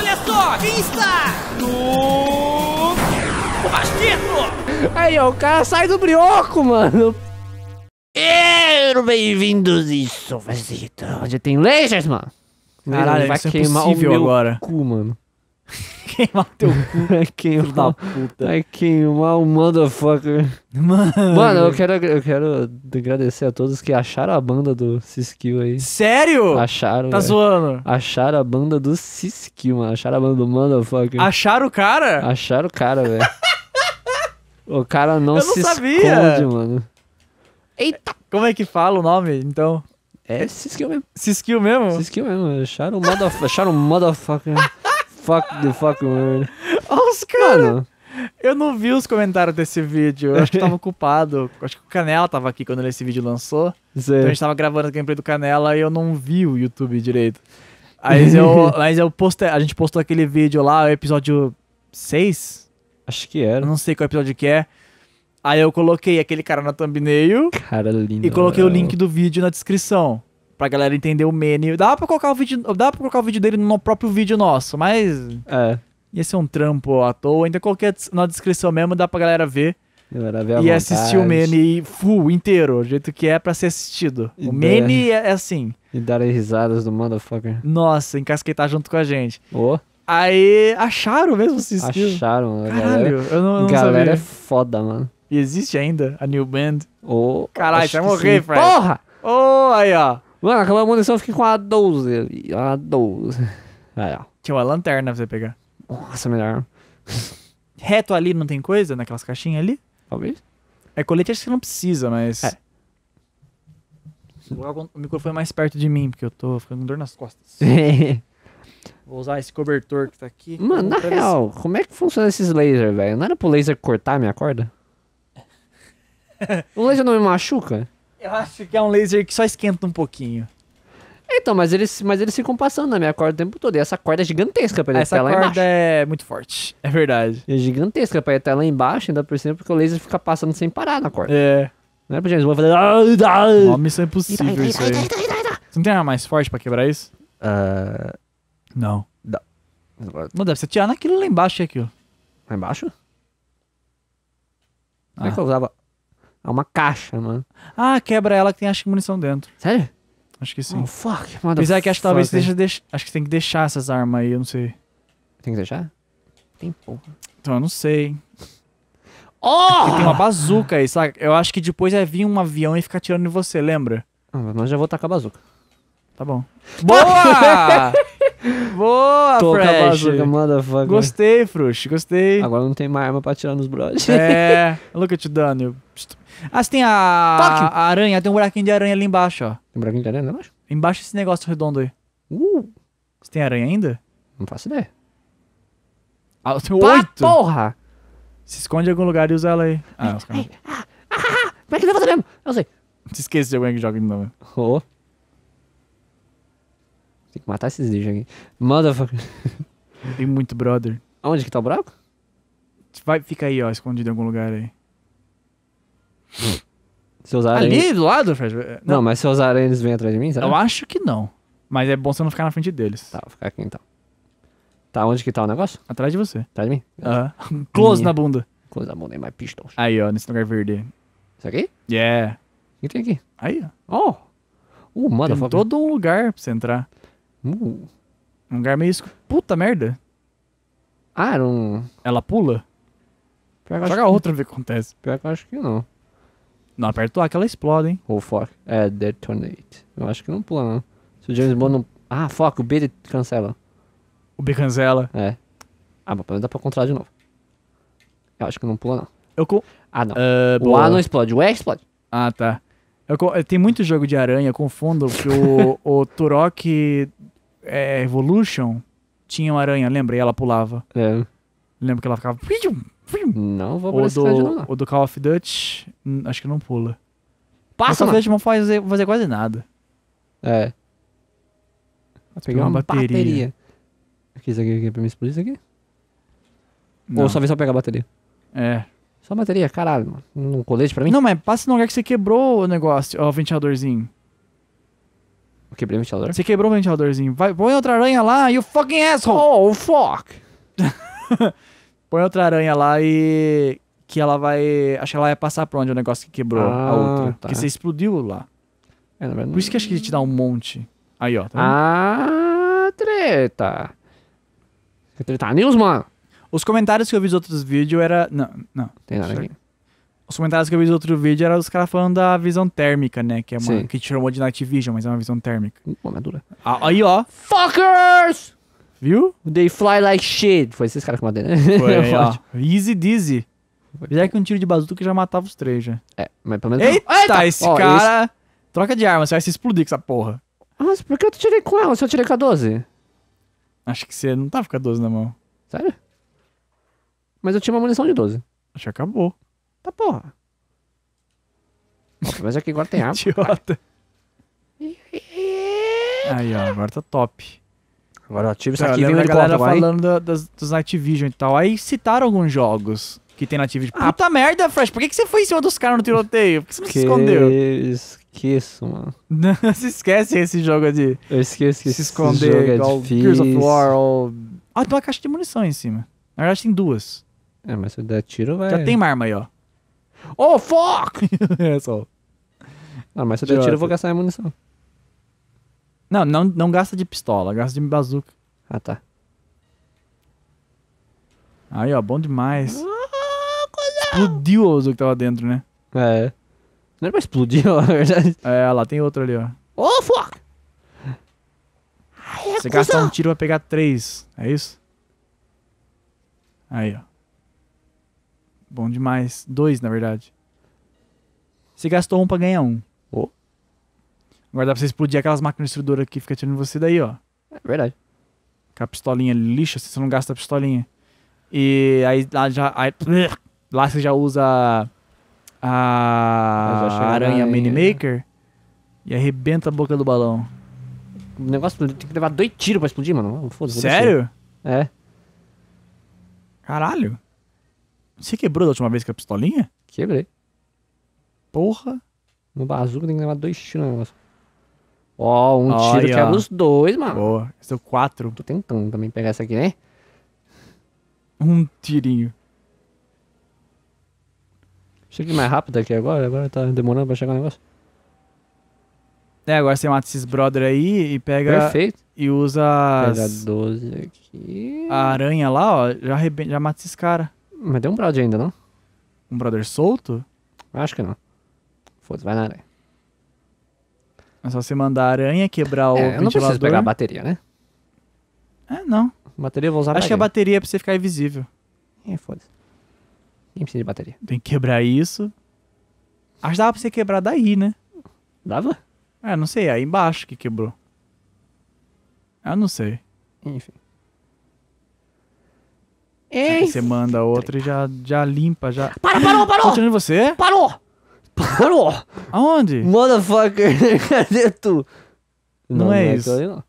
Olha só, quem está no... Bastido! Aí, ó, o cara sai do brioco, mano. bem-vindos e sofazita, onde tem lasers, mano. Caralho, vai é queimar é o meu agora. cu, mano. Queimar teu cu. É queimar. Da puta. É queimar o motherfucker. Mano. Mano, eu quero, eu quero agradecer a todos que acharam a banda do Siskill aí. Sério? Acharam. Tá véio. zoando? Acharam a banda do Siskill, mano. Acharam a banda do motherfucker. Acharam o cara? Acharam o cara, velho. o cara não, eu não se sabia. esconde, mano. Eita! Como é que fala o nome, então? É Siskill mesmo. Siskill mesmo? Siskill mesmo. Acharam o acharam o motherfucker fuck the fuck world. Olha os caras. Eu não vi os comentários desse vídeo. Eu acho que tava ocupado. acho que o Canela tava aqui quando esse vídeo lançou. Sim. Então a gente tava gravando o gameplay do Canela e eu não vi o YouTube direito. Mas eu, mas eu postei, a gente postou aquele vídeo lá, o episódio 6? Acho que era. Eu não sei qual episódio que é. Aí eu coloquei aquele cara na thumbnail. Cara lindo. E coloquei o né? link do vídeo na descrição pra galera entender o menu. Dá pra colocar o vídeo, dá pra colocar o vídeo dele no próprio vídeo nosso, mas. É. Ia ser um trampo à toa. Ainda qualquer na descrição mesmo, dá pra galera ver. Galera, ver e assistir o Mene full, inteiro, o jeito que é pra ser assistido. E o Mene é, é, assim. E dar risadas do motherfucker. Nossa, encasquetar junto com a gente. Oh. Aí acharam mesmo esses Acharam, mano. Né, Caralho, galera, eu não, eu não galera sabia. é foda, mano. E existe ainda a New Band? Oh, Caralho, vai morrer, Fred. Porra! Ô, oh, aí, ó. Mano, acabou a munição, eu fiquei com a 12. A 12. Aí, ó. Tinha uma lanterna pra você pegar. Nossa, melhor. Reto ali não tem coisa? Naquelas caixinhas ali? Talvez. É colete acho que não precisa, mas. É. o microfone é mais perto de mim, porque eu tô ficando com dor nas costas. Vou usar esse cobertor que tá aqui. Mano, na real, como é que funciona esses lasers, velho? Não era pro laser cortar minha corda? o laser não me machuca? Eu acho que é um laser que só esquenta um pouquinho. Então, mas eles, mas eles ficam passando na minha corda o tempo todo. E essa corda é gigantesca pra ele essa estar lá embaixo. Essa corda é muito forte, é verdade. É gigantesca pra ele estar lá embaixo, ainda por cima, porque o laser fica passando sem parar na corda. É. Não é pra James fazer... Uma ah, ah, ah, missão é impossível isso aí. Você não tem arma mais forte pra quebrar isso? Uh... Não. Não. Não deve ser tirar naquilo lá embaixo, é aqui. ó. Lá embaixo? Ah. Como é que eu usava é uma caixa, mano. Né? Ah, quebra ela que tem acho que munição dentro. Sério? Acho que oh, sim. Oh, fuck, mano. Apesar é que acho que talvez deixa, deixa, acho que tem que deixar essas armas aí, eu não sei. Tem que deixar? Tem porra. Então eu não sei. Oh! tem uma bazuca aí, saca? Eu acho que depois é vir um avião e ficar atirando em você, lembra? Ah, mas nós já vou tacar tá a bazuca. Tá bom. Boa! Boa, Toca Fresh! Bazuca, motherfucker. Gostei, Frush, gostei. Agora não tem mais arma pra atirar nos brothers. É, look at you, Daniel. Ah, assim, você tem a, a aranha, tem um buraquinho de aranha ali embaixo, ó. Tem um buraquinho de aranha embaixo? Embaixo desse negócio redondo aí. Uh! Você tem aranha ainda? Não faço ideia. Ah, eu tenho oito! porra! Se esconde em algum lugar e usa ela aí. Ah, os caras. Ah, ah, ah, ah, como é que levanta mesmo? Eu sei. Se esquece de alguém que joga de novo. Oh. Tem que matar esses lixos aqui. Motherfucker. Tem muito brother. Onde que tá o buraco? Vai, fica aí, ó, escondido em algum lugar aí. Seus aranhas... Ali do lado, Fred? É, não, não mas seus aranhas vêm atrás de mim, será? Eu acho que não. Mas é bom você não ficar na frente deles. Tá, vou ficar aqui então. Tá, onde que tá o negócio? Atrás de você. Atrás de mim? Uh -huh. Close na bunda. Close na bunda, é mais pistols. Aí, ó, nesse lugar verde. Isso aqui? Yeah. O que tem aqui? Aí, ó. Oh! Uh, manda Tem todo um lugar pra você entrar. Uh. Um lugar meio escuro. Puta merda. Ah, não. Ela pula? Pior Joga outra ver o que acontece. Pior que eu acho que não. Não aperta o A que ela explode, hein? Oh, fuck. É, detonate. Eu acho que não pula, não. Se o James Bond não. Ah, fuck. o B cancela. O B cancela. É. Ah, mas pelo menos dá pra controlar de novo. Eu acho que não pula, não. Eu com. Ah, não. Uh, o boa. A não explode, o E explode. Ah, tá. Eu eh, Tem muito jogo de aranha, confundo, porque o, o Turok é, Evolution tinha uma aranha, lembra? E ela pulava. É. Lembro que ela ficava. Não vou pra o do, não. O do Call of Duty, hum, acho que não pula. Passa, Call of Duty não faz fazer, fazer quase nada. É. Mas pegar uma, uma bateria. bateria. Aqui, isso aqui, aqui, pra mim explodir isso aqui? Não. Ou só se só pegar a bateria? É. Só bateria, caralho, mano. Um colete pra mim? Não, mas passa no lugar que você quebrou o negócio, ó, o ventiladorzinho. Eu quebrei o ventilador? Você quebrou o ventiladorzinho. Vai, põe outra aranha lá, you fucking asshole! Oh, fuck! Põe outra aranha lá e. Que ela vai. Acho que ela vai passar pra onde o negócio que quebrou ah, a outra. Tá. Porque você explodiu lá. É, verdade... Por isso que acho que ele te dá um monte. Aí, ó. Tá ah, treta. Treta News, mano. Os comentários que eu vi dos outros vídeos era. Não, não. Tem nada aqui. Os comentários que eu vi do outro vídeo eram os caras falando da visão térmica, né? Que é uma. Sim. Que chamou de Night Vision, mas é uma visão térmica. Pô, mas é dura. Ah, aí, ó. Fuckers! Viu? They fly like shit. Foi esses caras que mataram, né? Foi, é ó. Easy dizzy. Já que um tiro de bazuca já matava os três, já. É, mas pelo menos... Eita, Eita esse ó, cara... Esse... Troca de arma, você vai se explodir com essa porra. Mas por que eu tirei com ela se eu tirei com a 12? Acho que você não tava tá com a 12 na mão. Sério? Mas eu tinha uma munição de 12. Acho que acabou. Tá porra. Mas aqui é agora tem arma. Idiota. Aí, ó, agora tá top. Agora eu ativo isso aqui vem é galera helicóptero. falando da, das, dos Vision e tal. Aí citaram alguns jogos que tem na Activision. Ah, Puta merda, Fresh, por que, que você foi em cima dos caras no tiroteio? Por que você não que... se escondeu? Esqueço, mano. Não se esquece esse jogo de. Eu se esconder esse jogo é igual é Gears of War ou. Ah, tem uma caixa de munição aí em cima. Na verdade tem duas. É, mas se eu der tiro, vai. Já tem uma arma aí, ó. Oh, fuck! é só. Ah, mas se eu der tiro, eu vou gastar minha munição. Não, não, não gasta de pistola, gasta de bazuca. Ah, tá. Aí, ó, bom demais. Explodiu o Ozu que tava dentro, né? É. Não era pra explodir, na verdade. É, lá tem outro ali, ó. Oh, fuck! Você gasta um tiro pra pegar três, é isso? Aí, ó. Bom demais. Dois, na verdade. Você gastou um pra ganhar um. Oh. Agora dá pra você explodir aquelas máquinas destruidoras que fica tirando você daí, ó. É verdade. Com a pistolinha lixa, se assim, você não gasta a pistolinha. E aí lá já. Aí, lá você já usa a. a aranha aí. Minimaker e arrebenta a boca do balão. O negócio tem que levar dois tiros pra explodir, mano. foda Sério? É. Caralho. Você quebrou da última vez com a pistolinha? Quebrei. Porra. No bazuca tem que levar dois tiros no negócio. Ó, oh, um tiro aí, quebra ó. os dois, mano. Boa. Esse é o quatro. Tô tentando também pegar essa aqui, né? Um tirinho. Cheguei mais rápido aqui agora, agora tá demorando pra chegar o negócio. É, agora você mata esses brother aí e pega. Perfeito. E usa. Pega 12 aqui. A aranha lá, ó, já, arrebenta, já mata esses caras. Mas deu um brother ainda, não? Um brother solto? Acho que não. Foda-se, vai na aranha. É só você mandar a aranha quebrar é, o é, ventilador. Eu não preciso pegar a bateria, né? É, não. A bateria eu vou usar Acho que a bateria é pra você ficar invisível. É, foda-se. Quem precisa de bateria. Tem que quebrar isso. Acho que dava pra você quebrar daí, né? Dava? É, não sei. Aí embaixo que quebrou. Eu não sei. Enfim. Enfim. Aí você manda outra e já, já limpa, já... Para, parou, parou! Tô tá tirando você? Parou! Alô! Aonde? Motherfucker, cadê tu? Não, não é, não né, isso. não.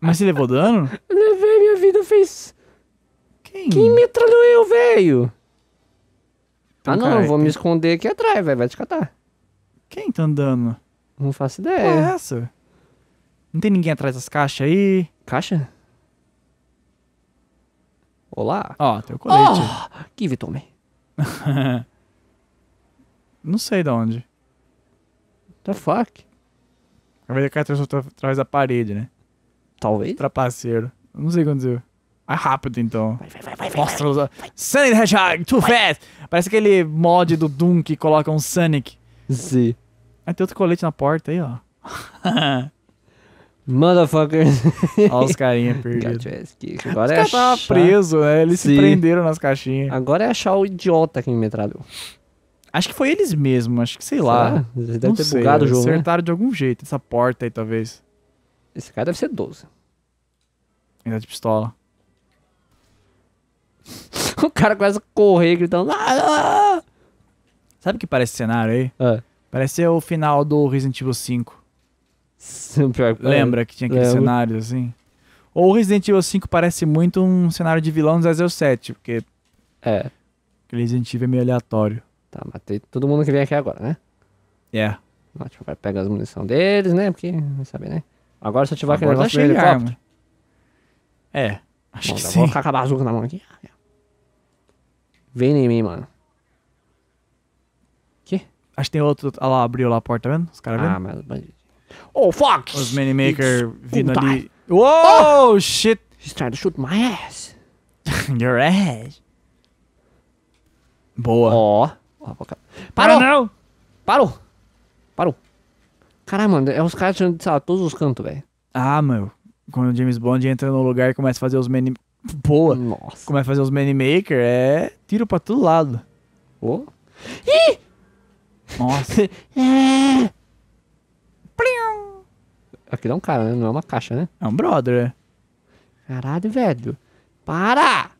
Mas você levou dano? Eu levei, minha vida fez. Quem? Quem metralhou eu, velho? Então, ah, não, cara, eu vou tem... me esconder aqui atrás, velho. Vai te catar. Quem tá andando? Não faço ideia. Qual é essa? Não tem ninguém atrás das caixas aí? Caixa? Olá. Ó, oh, teu colete. Oh, give it Não sei de onde. the fuck? Talvez ele caiu através da parede, né? Talvez. Trapaceiro. Não sei o que aconteceu. É rápido, então. Vai, vai, vai, vai. vai, vai. Sonic the Hedgehog, too fast! Parece aquele mod do Doom que coloca um Sonic. Sim. Aí tem outro colete na porta aí, ó. Motherfuckers. Olha os carinha perdidos. Agora os é achar... preso, né? Eles Sim. se prenderam nas caixinhas. Agora é achar o idiota que me metralhou. Acho que foi eles mesmos, acho que sei, lá. lá. Deve não ter sei, bugado o jogo. Né? Acertaram né? de algum jeito essa porta aí, talvez. Esse cara deve ser 12. Ainda é de pistola. o cara começa a correr gritando. Ah! ah, ah. Sabe o que parece cenário aí? É. Ah. Parece o final do Resident Evil 5. Lembra que tinha aqueles Lembra. cenários assim? Ou Resident Evil 5 parece muito um cenário de vilão do 007, porque. É. Resident Evil é meio aleatório. Tá, matei todo mundo que vem aqui agora, né? É. Yeah. tipo vai pegar as munição deles, né? Porque, não saber, né? Agora se eu tiver aquele negócio de do É, acho Bom, que sim. Vou colocar a bazuca na mão aqui. Ah, é. Vem em mim, mano. Que? Acho que tem outro. Olha lá, abriu lá a porta, tá vendo? Os caras ah, vendo? Ah, mas Oh, fuck! Os Manimaker vindo ali. oh! shit! he's trying to shoot my ass. Your ass. Boa. Ó. Oh. Parou! Ah, não! Parou! Parou! Caralho, mano, é os caras tirando de todos os cantos, velho. Ah, meu. Quando o James Bond entra no lugar e começa a fazer os many. Boa! Nossa. Começa a fazer os maker é. Tiro pra todo lado. Ô! Oh. Ih! Nossa! é! Aquilo é um cara, né? Não é uma caixa, né? É um brother, é. Caralho, velho. Para!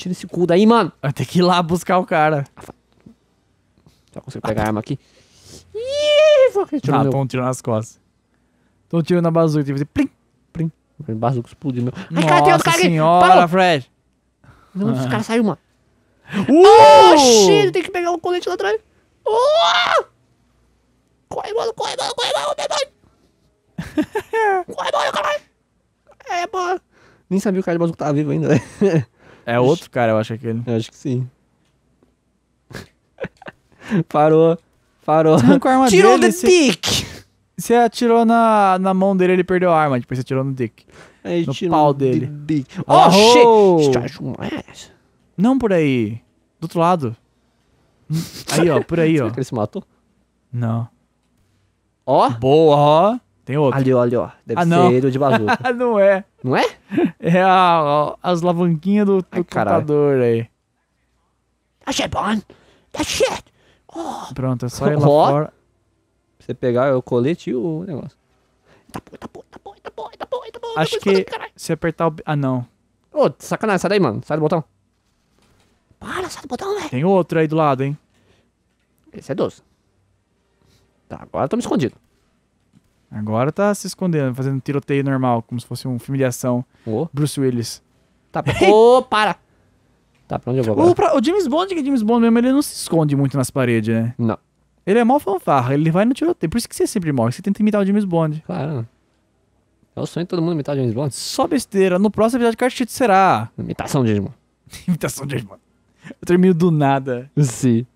tira esse cu daí, mano. Vai ter que ir lá buscar o cara. Só consigo pegar a arma aqui. Ih, ah, meu... tô um tiro nas costas. Tô um tiro na bazuca. Tem que fazer plim, plim. O bazuca explodiu, meu. Ai, cara, tem outro cara senhora, aqui. Parou. Fred. Não, ah. os caras saíram, mano. Uh! Oh, shit, tem que pegar o um colete lá atrás. Uh! Corre, mano, corre, mano, corre, mano, demônio. corre, mano, caralho. É, mano. Nem sabia o cara de bazuca tava vivo ainda, né? É outro cara, eu acho aquele. Eu acho que sim. parou. Parou. Tirou dele, the dick! Você atirou na, na mão dele, ele perdeu a arma. Depois tipo, você atirou no dick. Aí no pau dele. Dick. Oh, oh, shit! Não por aí. Do outro lado. Aí, ó, por aí, ó. Será que ele se matou? Não. Ó. Boa, ó. Tem outro. Ali, ali, ó. Deve ah, não. ser o de bazuca. Ah, não é. Não é? É a, a, as alavanquinhas do, do Ai, computador aí. That's it, man. That's Oh. Pronto, é só ir lá oh. fora. Você pegar o colete e o negócio. Tá bom, tá bom, tá bom, tá bom, tá bom, tá bom. Tá Acho que tá se apertar o... Ah, não. Ô, oh, sacanagem. Sai daí, mano. Sai do botão. Para, sai do botão, velho. Tem outro aí do lado, hein. Esse é doce. Tá, agora tô me escondido. Agora tá se escondendo, fazendo tiroteio normal, como se fosse um filme de ação. Oh. Bruce Willis. Tá, oh, para! Tá, pra onde eu vou agora? O, o James Bond, que é James Bond mesmo, ele não se esconde muito nas paredes, né? Não. Ele é mó fanfarra, ele vai no tiroteio. Por isso que você sempre morre, você tenta imitar o James Bond. Claro. É o sonho de todo mundo imitar o James Bond. Só besteira. No próximo episódio de Cartito será... Imitação de James Bond. imitação de James Bond. Eu termino do nada. Sim.